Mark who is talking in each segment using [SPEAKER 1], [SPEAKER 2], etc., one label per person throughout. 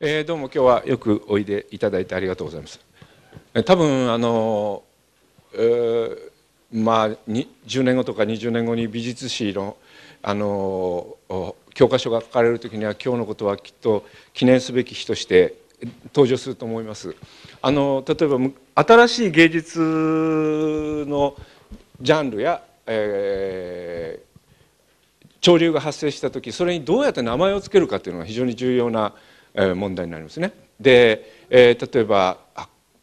[SPEAKER 1] えー、どうも今日はよくおいでいただいてありがとうございます。多分あの、えー、まあ10年後とか20年後に美術史のあの教科書が書かれるときには今日のことはきっと記念すべき日として登場すると思います。あの例えば新しい芸術のジャンルや、えー、潮流が発生した時それにどうやって名前を付けるかというのが非常に重要な問題になりますね。で、えー、例えば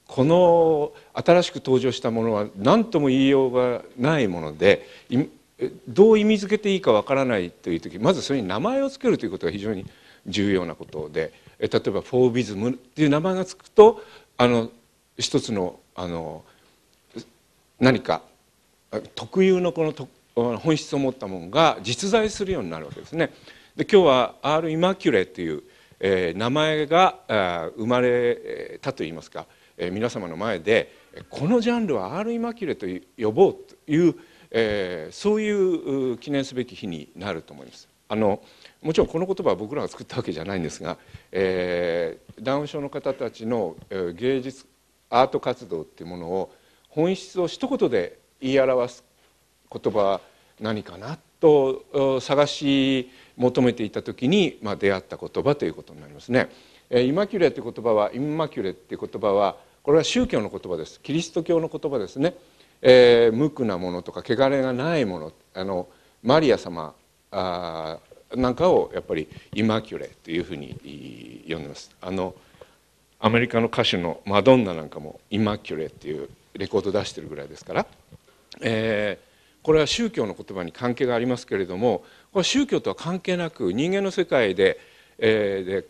[SPEAKER 1] この新しく登場したものは何とも言いようがないものでどう意味づけていいかわからないという時まずそれに名前を付けるということが非常に重要なことで例えば「フォービズム」っていう名前が付くとあの一つのあの何か特有のこの本質を持ったものが実在するようになるわけですね。で今日は R・ イマキュレというえー、名前が生まれたといいますか、えー、皆様の前でこのジャンルはアール・イマキュレと呼ぼうという、えー、そういう記念すべき日になると思います。あのもちろんこの言葉は僕らが作ったわけじゃないんですが、えー、ダウン症の方たちの芸術アート活動っていうものを本質を一言で言い表す言葉何かなと探し求めていた時に、まあ、出会った言葉ということになりますね。えイマキュレって言葉はインマキュレって言葉はこれは宗教の言葉ですキリスト教の言葉ですね、えー、無垢なものとか汚れがないものあのマリア様あなんかをやっぱりイマキュレというふうに呼んでますあのアメリカの歌手のマドンナなんかもイマキュレっていうレコード出してるぐらいですから、えー、これは宗教の言葉に関係がありますけれどもこれ宗教とは関係なく人間の世界で,、えー、で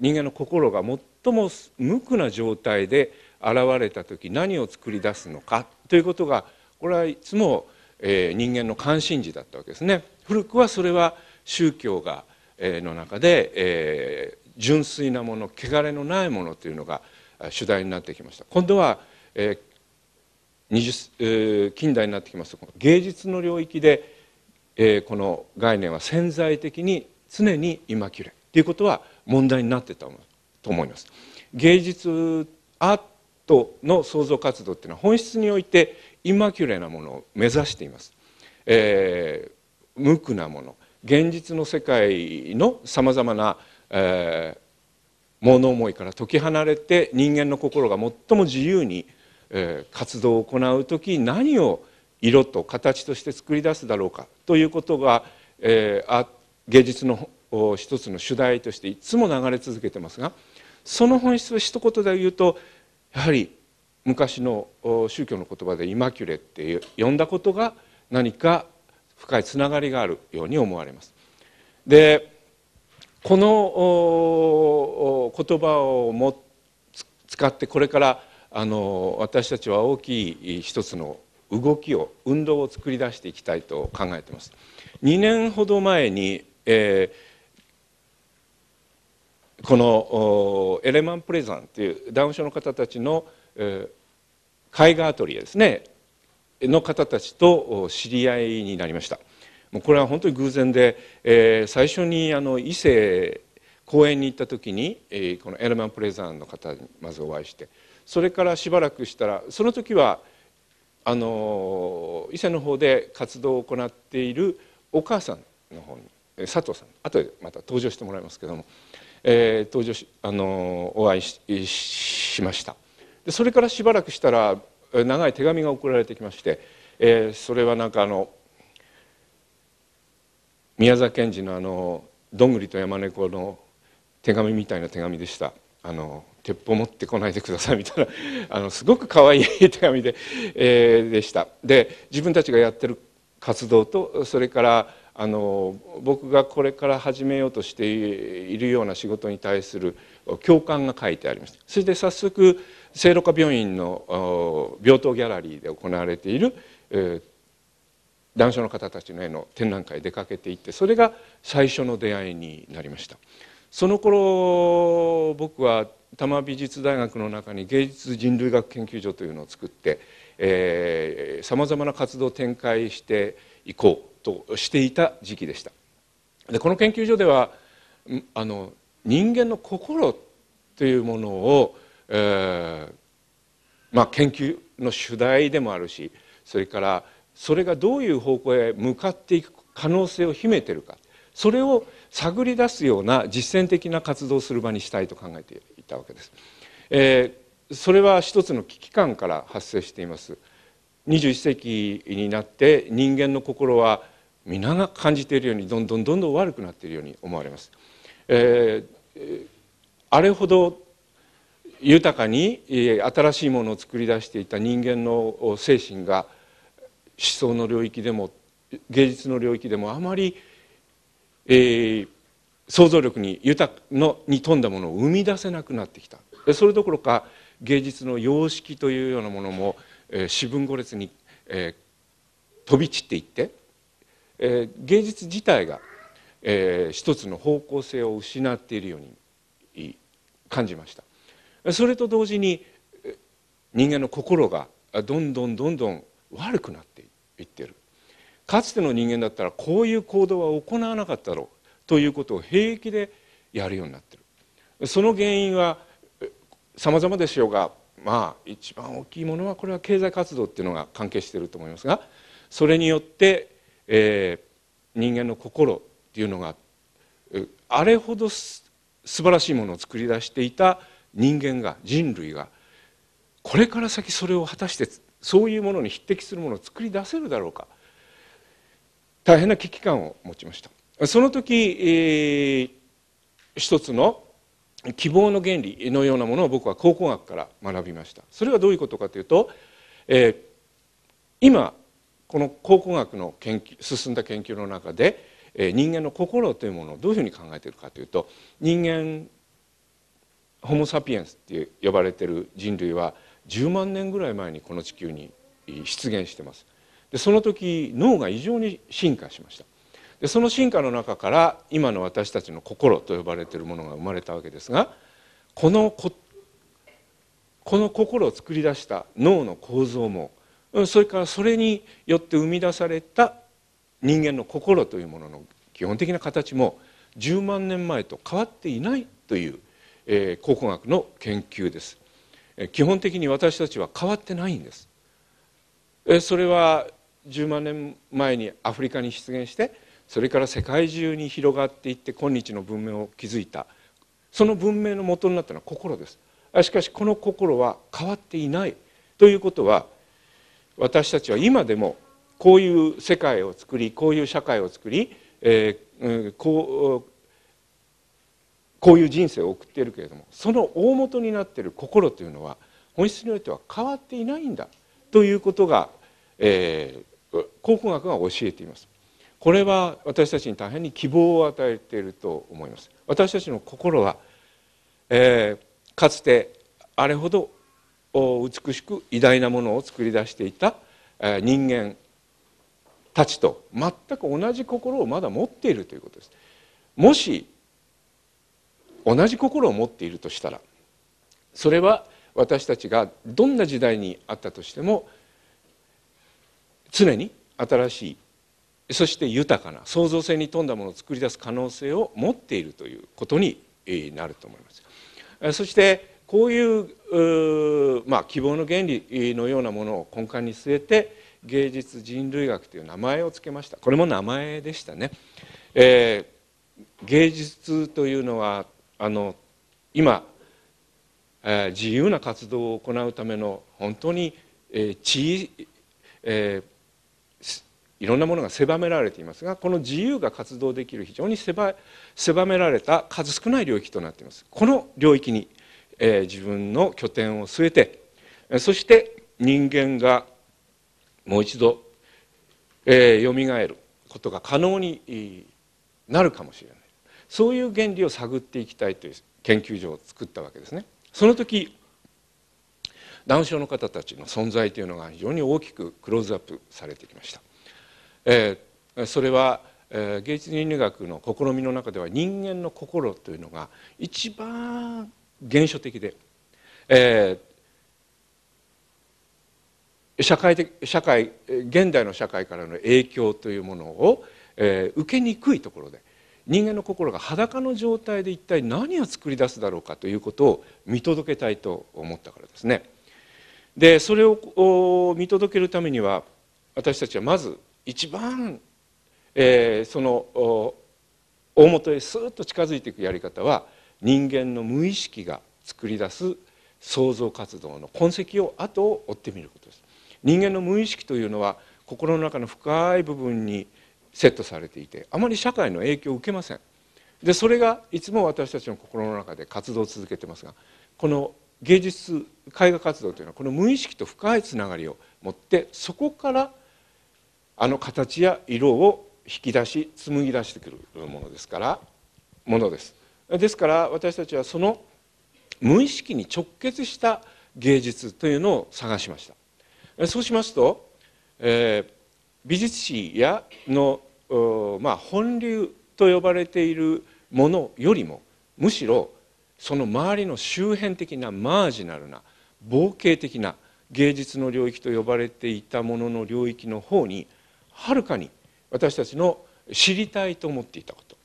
[SPEAKER 1] 人間の心が最も無垢な状態で現れた時何を作り出すのかということがこれはいつも、えー、人間の関心事だったわけですね。古くはそれは宗教が、えー、の中で、えー、純粋なもの汚れのないものというのが主題になってきました。今度は、えー20えー、近代になってきますと芸術の領域でえー、この概念は潜在的に常に今マキということは問題になってたと思います。芸術アートの創造活動っていうのは本質において今マキなものを目指しています。えー、無垢なもの現実の世界のさまざまな、えー、物思いから解き離れて人間の心が最も自由に、えー、活動を行う時何を色と形として作り出すだろうかということが、えー、芸術の一つの主題としていつも流れ続けてますがその本質を一言で言うとやはり昔の宗教の言葉で「イマキュレ」って呼んだことが何か深いつながりがあるように思われます。でこの言葉をも使ってこれからあの私たちは大きい一つの動きを運動を作り出していきたいと考えています2年ほど前に、えー、このエレマンプレザンというダウン症の方たちの、えー、絵画アトリエですねの方たちと知り合いになりましたもうこれは本当に偶然で、えー、最初にあの伊勢公園に行った時に、えー、このエレマンプレザンの方にまずお会いしてそれからしばらくしたらその時は「あの伊勢の方で活動を行っているお母さんの方に佐藤さんとでまた登場してもらいますけども、えー、登場し、あのお会いしましたでそれからしばらくしたら長い手紙が送られてきまして、えー、それはなんかあの宮沢賢治のあの「どんぐりと山猫」の手紙みたいな手紙でした。あの鉄砲持ってこないでくださいみたいな あのすごく可愛い手紙で,、えー、でしたで自分たちがやってる活動とそれからあの僕がこれから始めようとしているような仕事に対する共感が書いてありましたそれで早速聖路加病院の病棟ギャラリーで行われている、えー、男性の方たちの絵の展覧会へ出かけていってそれが最初の出会いになりました。その頃僕は多摩美術大学の中に芸術人類学研究所というのを作ってさまざまな活動を展開していこうとしていた時期でしたでこの研究所ではあの人間の心というものを、えーまあ、研究の主題でもあるしそれからそれがどういう方向へ向かっていく可能性を秘めてるかそれを探り出すような実践的な活動をする場にしたいと考えていたわけです。えー、それは一つの危機感から発生しています。21世紀になって人間の心は皆が感じているようにどんどんどんどん悪くなっているように思われます。えー、あれほど豊かに新しいものを作り出していた人間の精神が思想の領域でも芸術の領域でもあまりえー、想像力に豊のに富んだものを生み出せなくなってきたそれどころか芸術の様式というようなものも、えー、四分五裂に、えー、飛び散っていって、えー、芸術自体が、えー、一つの方向性を失っているように感じましたそれと同時に人間の心がどんどんどんどん悪くなっていってるかつての人間だったらこういう行動は行わなかったろうということを平気でやるようになってるその原因は様々でしょうがまあ一番大きいものはこれは経済活動っていうのが関係してると思いますがそれによって、えー、人間の心っていうのがあれほど素晴らしいものを作り出していた人間が人類がこれから先それを果たしてそういうものに匹敵するものを作り出せるだろうか大変な危機感を持ちましたその時、えー、一つの希望の原理のようなものを僕は考古学から学びましたそれはどういうことかというと、えー、今この考古学の研究進んだ研究の中で、えー、人間の心というものをどういうふうに考えているかというと人間ホモ・サピエンスって呼ばれてる人類は10万年ぐらい前にこの地球に出現してますでその時脳が異常に進化しましたでその進化の中から今の私たちの心と呼ばれているものが生まれたわけですがこのここの心を作り出した脳の構造もそれからそれによって生み出された人間の心というものの基本的な形も10万年前と変わっていないという、えー、考古学の研究です、えー、基本的に私たちは変わってないんです、えー、それは10万年前にアフリカに出現してそれから世界中に広がっていって今日の文明を築いたその文明の元になったのは心ですしかしこの心は変わっていないということは私たちは今でもこういう世界を作りこういう社会を作り、えー、こうこういう人生を送っているけれどもその大元になっている心というのは本質においては変わっていないんだということが、えー、考古学が教えていますこれは私たちに大変に希望を与えていると思います私たちの心は、えー、かつてあれほど美しく偉大なものを作り出していた人間たちと全く同じ心をまだ持っているということですもし同じ心を持っているとしたらそれは私たちがどんな時代にあったとしても常に新しいそして豊かな創造性に富んだものを作り出す可能性を持っているということになると思います。そしてこういうまあ、希望の原理のようなものを根幹に据えて芸術人類学という名前を付けましたこれも名前でしたね、えー、芸術というのはあの今、えー、自由な活動を行うための本当に、えー、地、えーいろんなものが狭められていますがこの自由が活動できる非常に狭められた数少ない領域となっていますこの領域に、えー、自分の拠点を据えてそして人間がもう一度、えー、蘇ることが可能になるかもしれないそういう原理を探っていきたいという研究所を作ったわけですね。その時ダウン症の方たちの存在というのが非常に大きくクローズアップされてきました。えー、それは、えー、芸術倫理学の試みの中では人間の心というのが一番原初的で、えー、社会的社会現代の社会からの影響というものを、えー、受けにくいところで人間の心が裸の状態で一体何を作り出すだろうかということを見届けたいと思ったからですね。でそれを見届けるためには私たちはまず一番、えー、その大元へスーッと近づいていくやり方は人間の無意識が作り出す創造活動の痕跡を後を追ってみることです人間の無意識というのは心の中の深い部分にセットされていてあまり社会の影響を受けませんでそれがいつも私たちの心の中で活動を続けてますがこの芸術絵画活動というのはこの無意識と深いつながりを持ってそこからあの形や色を引き出し紡ぎ出してくるものですからものですですから私たちはその無意識に直結した芸術というのを探しましたそうしますと、えー、美術史やの、まあ、本流と呼ばれているものよりもむしろその周りの周辺的なマージナルな冒険的な芸術の領域と呼ばれていたものの領域の方にはるかに私たちの知りたいと思っていたこと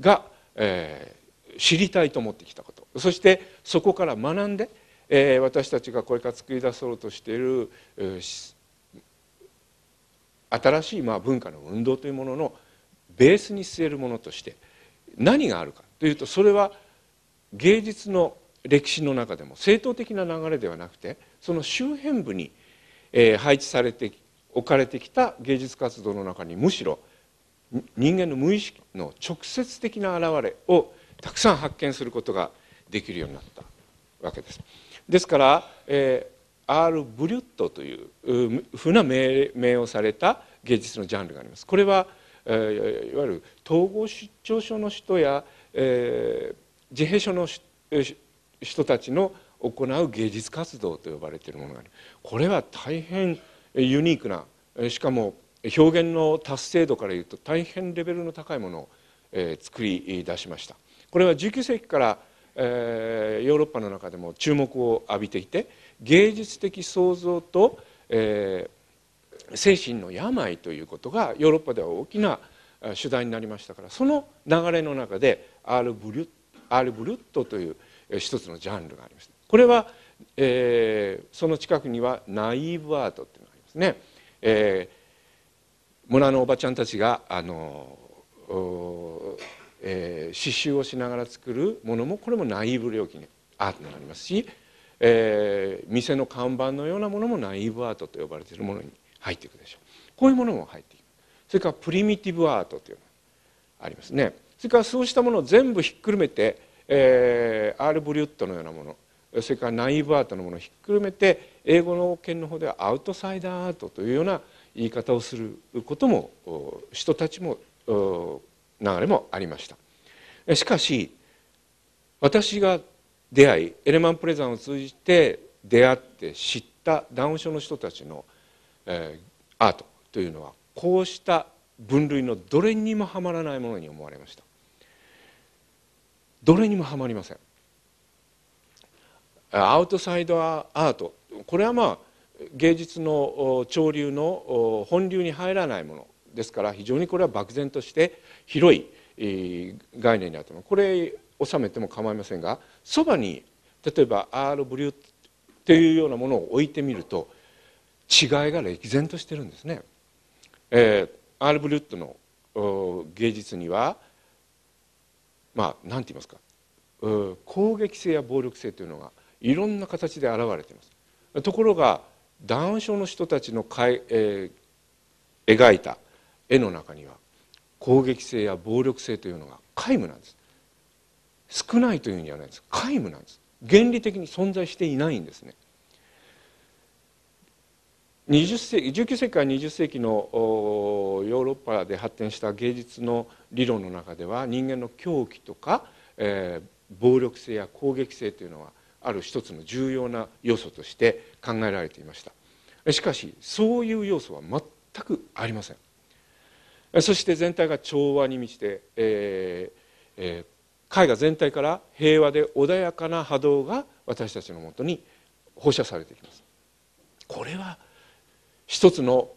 [SPEAKER 1] が、えー、知りたいと思ってきたことそしてそこから学んで、えー、私たちがこれから作り出そうとしている、えー、新しいまあ文化の運動というもののベースに据えるものとして何があるかというとそれは芸術の歴史の中でも正統的な流れではなくてその周辺部に、えー、配置されて置かれてきた芸術活動の中にむしろ人間の無意識の直接的な現れをたくさん発見することができるようになったわけです。ですから、えー、アール・ブリュットというふうな命名をされた芸術のジャンルがあります。これは、えー、いわゆる統合失調症の人や、えー、自閉症の人たちの行う芸術活動と呼ばれているものがありこれは大変ユニークなしかも表現の達成度からいうと大変レベルの高いものを、え作り出しましたこれは19世紀から、えヨーロッパの中でも注目を浴びていて芸術的創造と、え精神の病ということがヨーロッパでは大きな主題になりましたからその流れの中でアール・ブリュッアールブリュットという一つのジャンルがありましたこれは、えー、その近くにはナイーブアートってですね、えー、村のおばちゃんたちがあの、えー、刺繍をしながら作るものもこれもナイーブ料金アートになりますし、えー、店の看板のようなものもナイーブアートと呼ばれているものに入っていくでしょうこういうものも入っていくそれからプリミティブアートというのがありますねそれからそうしたものを全部ひっくるめて、えー、アール・ブリュットのようなものそれからナイブアートのものをひっくるめて英語の圏の方ではアウトサイダーアートというような言い方をすることも人たちも流れもありましたしかし私が出会いエレマン・プレザンを通じて出会って知ったダウン症の人たちの、えー、アートというのはこうした分類のどれにもはまらないものに思われましたどれにもはまりませんアウトサイドアートこれはまあ芸術の潮流の本流に入らないものですから非常にこれは漠然として広い概念にあったのこれ収めても構いませんがそばに例えばアール・ブリューっていうようなものを置いてみると違いが歴然としてるんですね。えー、アール・ブリュットの芸術にはまあ何て言いますか攻撃性や暴力性というのがいろんな形で現れていますところがダウン症の人たちのかい、えー、描いた絵の中には攻撃性や暴力性というのが皆無なんです少ないというんじゃないです皆無なんです原理的に存在していないんですね20世19世紀から20世紀のヨーロッパで発展した芸術の理論の中では人間の狂気とか、えー、暴力性や攻撃性というのはある一つの重要な要素として考えられていましたしかしそういう要素は全くありませんそして全体が調和に満ちて、えーえー、絵画全体から平和で穏やかな波動が私たちのもとに放射されていきますこれは一つの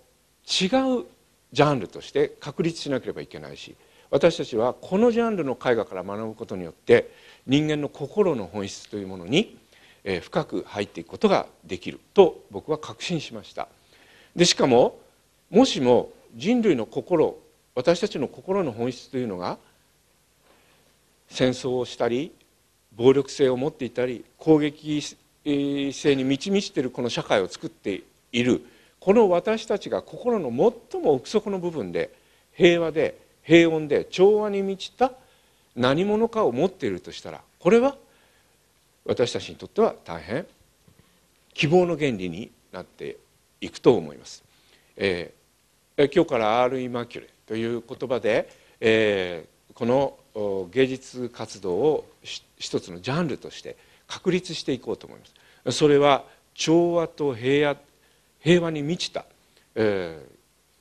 [SPEAKER 1] 違うジャンルとして確立しなければいけないし私たちはこのジャンルの絵画から学ぶことによって人間の心の本質というものに深く入っていくことができると僕は確信しましたでしかももしも人類の心私たちの心の本質というのが戦争をしたり暴力性を持っていたり攻撃性に満ち満ちているこの社会を作っているこの私たちが心の最も奥底の部分で平和で平穏で調和に満ちた何者かを持っているとしたらこれは私たちにとっては大変希望の原理になっていくと思います。えー、今日からアール・イマキュレという言葉で、えー、この芸術活動を一つのジャンルとして確立していこうと思います。それは調和と平和平和に満ちた、え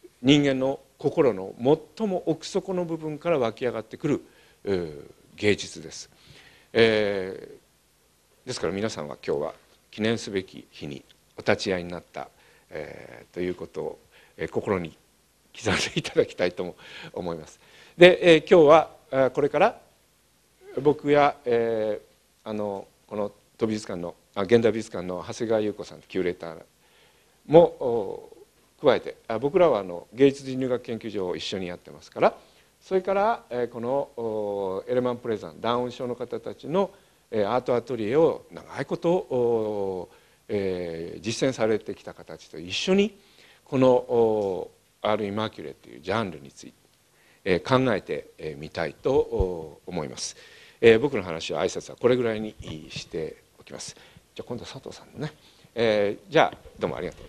[SPEAKER 1] ー、人間の心の最も奥底の部分から湧き上がってくる芸術です、えー、ですから皆さんは今日は記念すべき日にお立ち会いになった、えー、ということを、えー、心に刻んでいただきたいとも思いますで、えー、今日はこれから僕や、えー、あのこの都美術館のあ現代美術館の長谷川優子さんキューレーターも加えて僕らはあの芸術人入学研究所を一緒にやってますからそれからこのエレマンプレザンダウン症の方たちのアートアトリエを長いこと実践されてきた方たちと一緒にこのアル・イマーキュレというジャンルについて考えてみたいと思います。僕の話は挨拶はこれぐらいにしておきます。じゃ今度佐藤さんのね、えー、じゃどうもありがとう